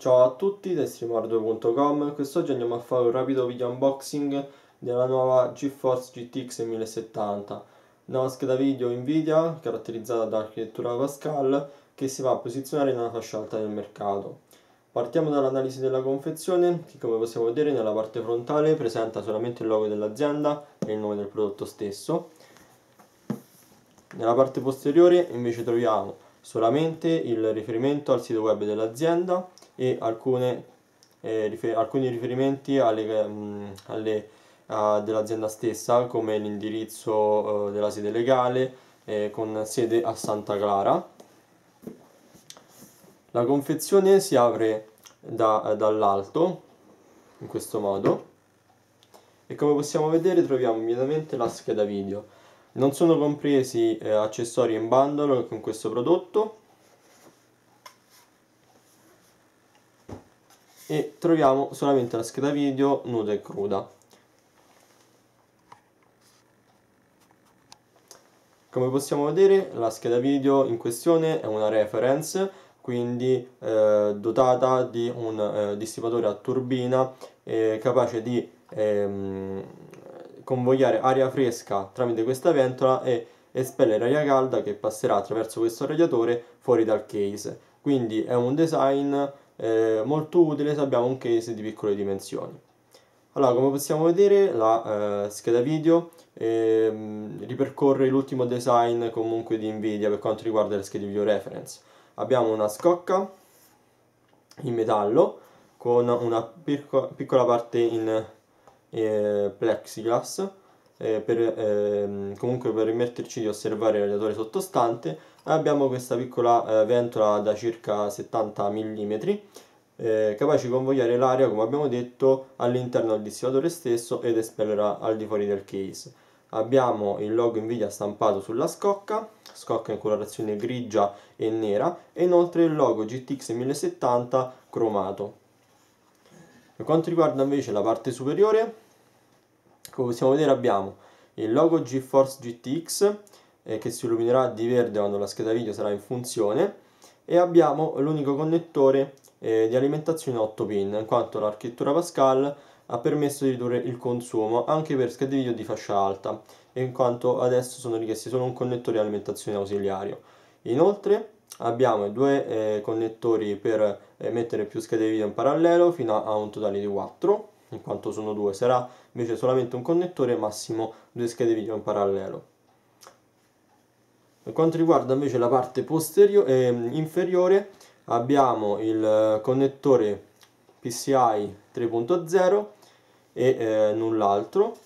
Ciao a tutti da streamar2.com, quest'oggi andiamo a fare un rapido video unboxing della nuova GeForce GTX 1070 nuova scheda video Nvidia caratterizzata da architettura Pascal che si va a posizionare nella fascia alta del mercato. Partiamo dall'analisi della confezione che come possiamo vedere nella parte frontale presenta solamente il logo dell'azienda e il nome del prodotto stesso. Nella parte posteriore invece troviamo solamente il riferimento al sito web dell'azienda e alcune, eh, rifer alcuni riferimenti uh, dell'azienda stessa come l'indirizzo eh, della sede legale eh, con sede a Santa Clara. La confezione si apre da, eh, dall'alto in questo modo e come possiamo vedere troviamo immediatamente la scheda video non sono compresi eh, accessori in bundle con questo prodotto. E troviamo solamente la scheda video nuda e cruda. Come possiamo vedere la scheda video in questione è una reference, quindi eh, dotata di un eh, dissipatore a turbina eh, capace di ehm, convogliare aria fresca tramite questa ventola e espellere aria calda che passerà attraverso questo radiatore fuori dal case. Quindi è un design eh, molto utile se abbiamo un case di piccole dimensioni. Allora, come possiamo vedere, la eh, scheda video ehm, ripercorre l'ultimo design comunque di Nvidia per quanto riguarda le schede video reference. Abbiamo una scocca in metallo con una piccola parte in e plexiglass eh, per, eh, comunque per permetterci di osservare il radiatore sottostante abbiamo questa piccola eh, ventola da circa 70 mm eh, capace di convogliare l'aria come abbiamo detto all'interno del dissivatore stesso ed espellerà al di fuori del case abbiamo il logo Nvidia stampato sulla scocca scocca in colorazione grigia e nera e inoltre il logo GTX 1070 cromato per quanto riguarda invece la parte superiore, come possiamo vedere abbiamo il logo GeForce GTX eh, che si illuminerà di verde quando la scheda video sarà in funzione e abbiamo l'unico connettore eh, di alimentazione 8 pin in quanto l'architettura Pascal ha permesso di ridurre il consumo anche per schede video di fascia alta in quanto adesso sono richiesti solo un connettore di alimentazione ausiliario. Inoltre abbiamo i due eh, connettori per eh, mettere più schede video in parallelo fino a un totale di 4 in quanto sono due sarà invece solamente un connettore massimo due schede video in parallelo per quanto riguarda invece la parte eh, inferiore abbiamo il eh, connettore PCI 3.0 e eh, null'altro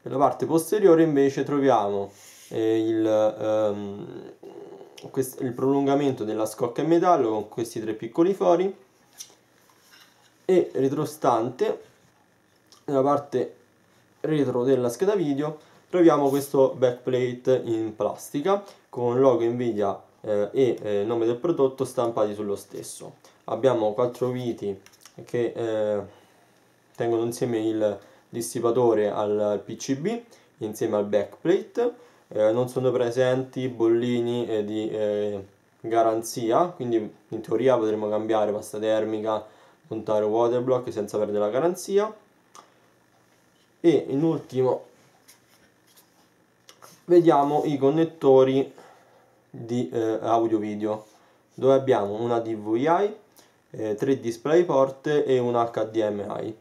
per la parte posteriore invece troviamo eh, il, ehm, quest- il prolungamento della scocca in metallo con questi tre piccoli fori e retrostante nella parte retro della scheda video troviamo questo backplate in plastica con logo Nvidia eh, e eh, nome del prodotto stampati sullo stesso abbiamo quattro viti che eh, tengono insieme il dissipatore al PCB insieme al backplate eh, non sono presenti bollini eh, di eh, garanzia, quindi in teoria potremmo cambiare pasta termica, montare waterblock senza perdere la garanzia. E in ultimo vediamo i connettori di eh, audio video dove abbiamo una DVI, eh, display port e un HDMI.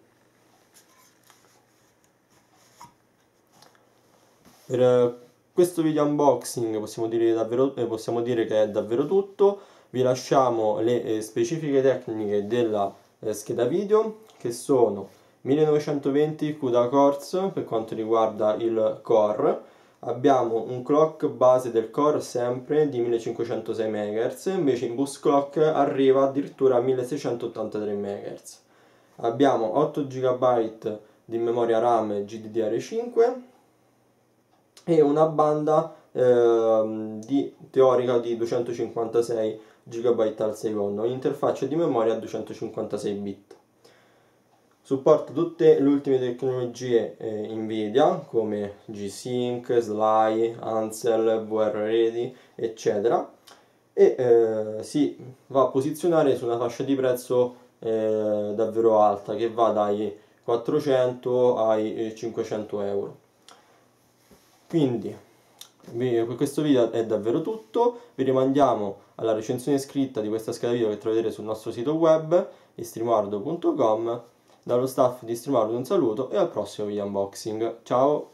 Per eh, questo video unboxing possiamo dire, davvero, eh, possiamo dire che è davvero tutto vi lasciamo le eh, specifiche tecniche della eh, scheda video che sono 1920 CUDA Corse per quanto riguarda il core abbiamo un clock base del core sempre di 1506 MHz, invece in bus clock arriva addirittura a 1683 MHz. Abbiamo 8 GB di memoria RAM GDDR5, e una banda eh, di, teorica di 256 GB al secondo, interfaccia di memoria a 256 bit. Supporta tutte le ultime tecnologie eh, Nvidia come G-Sync, Sly, Ansel, VR Ready, eccetera e eh, si va a posizionare su una fascia di prezzo eh, davvero alta che va dai 400 ai 500 euro. Quindi, per questo video è davvero tutto, vi rimandiamo alla recensione scritta di questa scheda video che troverete sul nostro sito web, streamardo.com, dallo staff di Streamardo un saluto e al prossimo video unboxing, ciao!